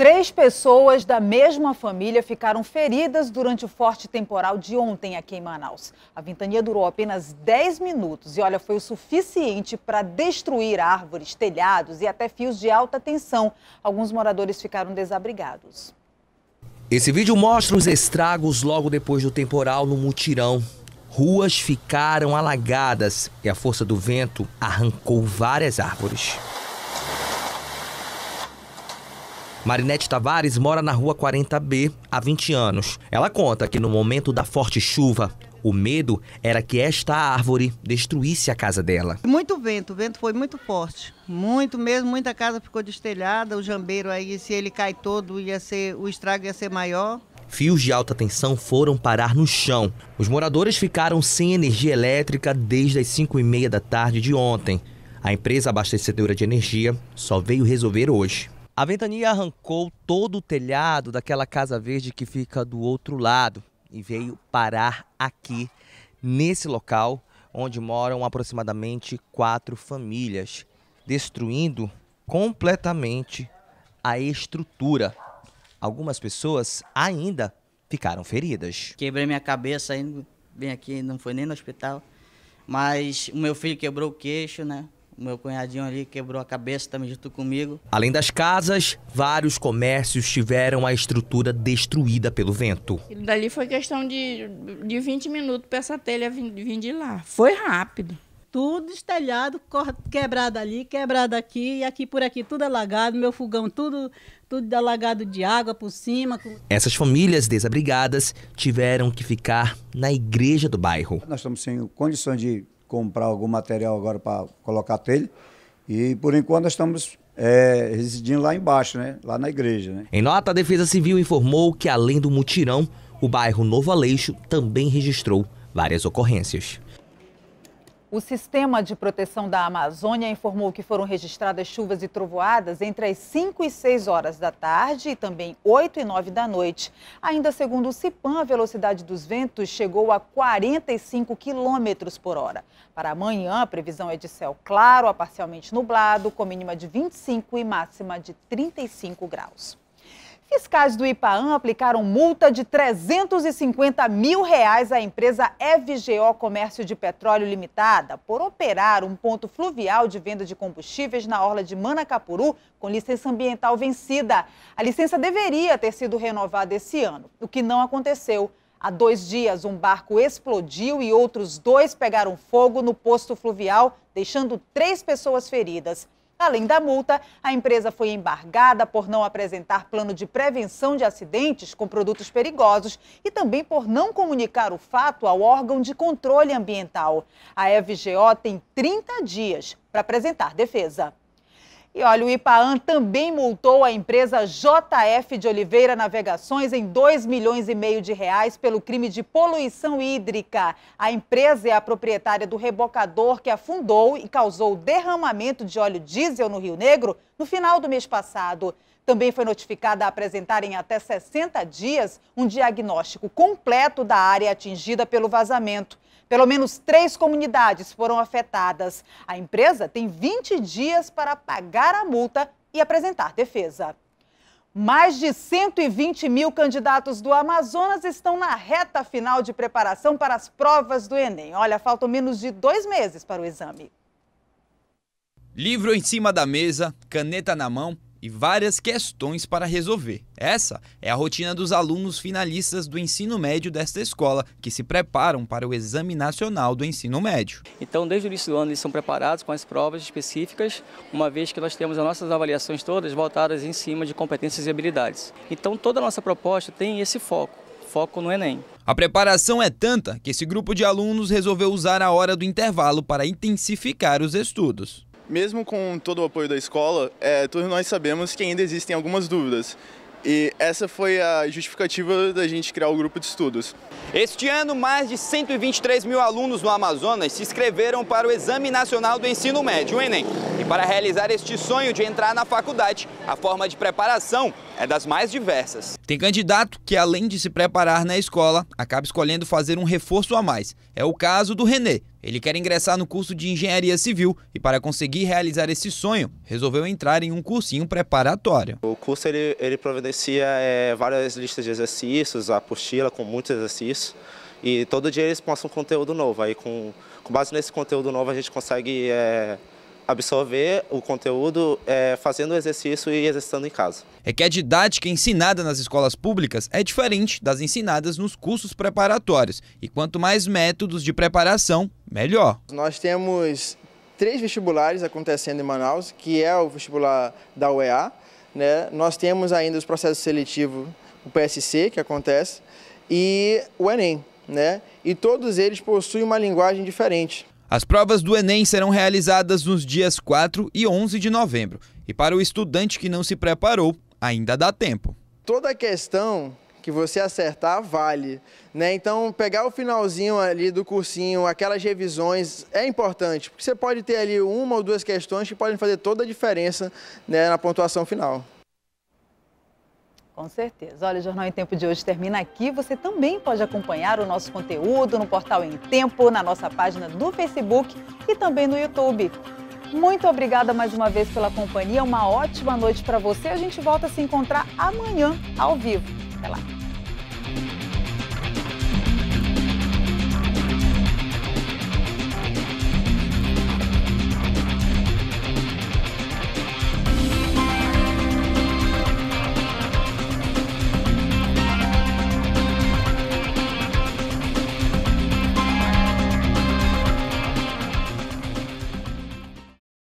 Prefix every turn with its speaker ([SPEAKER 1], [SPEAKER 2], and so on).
[SPEAKER 1] Três pessoas da mesma família ficaram feridas durante o forte temporal de ontem aqui em Manaus. A ventania durou apenas 10 minutos e, olha, foi o suficiente para destruir árvores, telhados e até fios de alta tensão. Alguns moradores ficaram desabrigados.
[SPEAKER 2] Esse vídeo mostra os estragos logo depois do temporal no mutirão. Ruas ficaram alagadas e a força do vento arrancou várias árvores. Marinete Tavares mora na rua 40B há 20 anos. Ela conta que no momento da forte chuva, o medo era que esta árvore destruísse a casa dela. Muito vento, o vento foi muito forte. Muito mesmo, muita casa ficou destelhada, o jambeiro aí, se ele cai todo, ia ser, o estrago ia ser maior. Fios de alta tensão foram parar no chão. Os moradores ficaram sem energia elétrica desde as 5 e meia da tarde de ontem. A empresa abastecedora de energia só veio resolver hoje. A ventania arrancou todo o telhado daquela casa verde que fica do outro lado e veio parar aqui, nesse local, onde moram aproximadamente quatro famílias, destruindo completamente a estrutura. Algumas pessoas ainda ficaram feridas.
[SPEAKER 1] Quebrei minha cabeça bem aqui, não foi nem no hospital. Mas o meu filho quebrou o queixo, né? meu cunhadinho ali quebrou a cabeça também junto comigo.
[SPEAKER 2] Além das casas, vários comércios tiveram a estrutura destruída pelo vento. E
[SPEAKER 3] dali foi questão de, de 20 minutos
[SPEAKER 1] para essa telha vir, vir de lá.
[SPEAKER 2] Foi rápido
[SPEAKER 1] tudo estelhado, quebrado ali, quebrado aqui, e aqui por aqui tudo alagado, meu fogão tudo, tudo alagado de água por cima.
[SPEAKER 2] Essas famílias desabrigadas tiveram que ficar na igreja do bairro.
[SPEAKER 1] Nós estamos sem condições de comprar algum material agora para colocar telha. E por enquanto nós estamos é, residindo lá embaixo, né? lá na igreja. Né?
[SPEAKER 2] Em nota, a Defesa Civil informou que, além do mutirão, o bairro Novo Aleixo também registrou várias ocorrências.
[SPEAKER 1] O Sistema de Proteção da Amazônia informou que foram registradas chuvas e trovoadas entre as 5 e 6 horas da tarde e também 8 e 9 da noite. Ainda segundo o CIPAM, a velocidade dos ventos chegou a 45 quilômetros por hora. Para amanhã, a previsão é de céu claro a parcialmente nublado, com mínima de 25 e máxima de 35 graus. Fiscais do Ipaam aplicaram multa de 350 mil reais à empresa FGO Comércio de Petróleo Limitada por operar um ponto fluvial de venda de combustíveis na orla de Manacapuru com licença ambiental vencida. A licença deveria ter sido renovada esse ano, o que não aconteceu. Há dois dias, um barco explodiu e outros dois pegaram fogo no posto fluvial, deixando três pessoas feridas. Além da multa, a empresa foi embargada por não apresentar plano de prevenção de acidentes com produtos perigosos e também por não comunicar o fato ao órgão de controle ambiental. A FGO tem 30 dias para apresentar defesa. E olha, o IPAAN também multou a empresa JF de Oliveira Navegações em 2 milhões e meio de reais pelo crime de poluição hídrica. A empresa é a proprietária do rebocador que afundou e causou derramamento de óleo diesel no Rio Negro no final do mês passado também foi notificada a apresentar em até 60 dias um diagnóstico completo da área atingida pelo vazamento. Pelo menos três comunidades foram afetadas. A empresa tem 20 dias para pagar a multa e apresentar defesa. Mais de 120 mil candidatos do Amazonas estão na reta final de preparação para as provas do Enem. Olha, faltam menos de dois meses para o exame.
[SPEAKER 3] Livro em cima da mesa, caneta na mão e várias questões para resolver. Essa é a rotina dos alunos finalistas do ensino médio desta escola, que se preparam para o Exame Nacional do Ensino Médio.
[SPEAKER 2] Então, desde o início do ano, eles são preparados com as provas específicas, uma vez que nós temos as nossas avaliações todas voltadas em cima de competências e habilidades. Então, toda a nossa proposta tem esse foco, foco no Enem.
[SPEAKER 3] A preparação é tanta que esse grupo de alunos resolveu usar a hora do intervalo para intensificar os estudos.
[SPEAKER 2] Mesmo com todo o apoio da escola, é, todos nós sabemos que ainda existem algumas dúvidas. E
[SPEAKER 3] essa foi a justificativa da gente criar o grupo de estudos. Este ano, mais de 123 mil alunos no Amazonas se inscreveram para o Exame Nacional do Ensino Médio, o Enem. E para realizar este sonho de entrar na faculdade, a forma de preparação é das mais diversas. Tem candidato que, além de se preparar na escola, acaba escolhendo fazer um reforço a mais. É o caso do Renê, ele quer ingressar no curso de engenharia civil e para conseguir realizar esse sonho, resolveu entrar em um cursinho preparatório. O curso ele, ele providencia é, várias listas de exercícios, a apostila com muitos exercícios e todo dia eles postam um conteúdo novo. Aí com, com base nesse conteúdo novo a gente consegue é, absorver o conteúdo é, fazendo o exercício e exercitando em casa. É que a didática ensinada nas escolas públicas é diferente das ensinadas nos cursos preparatórios. E quanto mais métodos de preparação, melhor. Nós temos três vestibulares acontecendo em Manaus, que é o vestibular da UEA. Né? Nós temos ainda os processos seletivos, o PSC, que acontece, e o Enem. Né? E todos eles possuem uma linguagem diferente. As provas do Enem serão realizadas nos dias 4 e 11 de novembro. E para o estudante que não se preparou, ainda dá tempo. Toda questão que você acertar vale, né? Então pegar o finalzinho ali do cursinho, aquelas revisões é importante, porque você pode ter ali uma ou duas questões que podem fazer toda a diferença né, na pontuação final. Com
[SPEAKER 1] certeza. Olha, o Jornal em Tempo de hoje termina aqui. Você também pode acompanhar o nosso conteúdo no portal Em Tempo, na nossa página do Facebook e também no YouTube. Muito obrigada mais uma vez pela companhia. Uma ótima noite para você. A gente volta a se encontrar amanhã ao vivo. Até lá.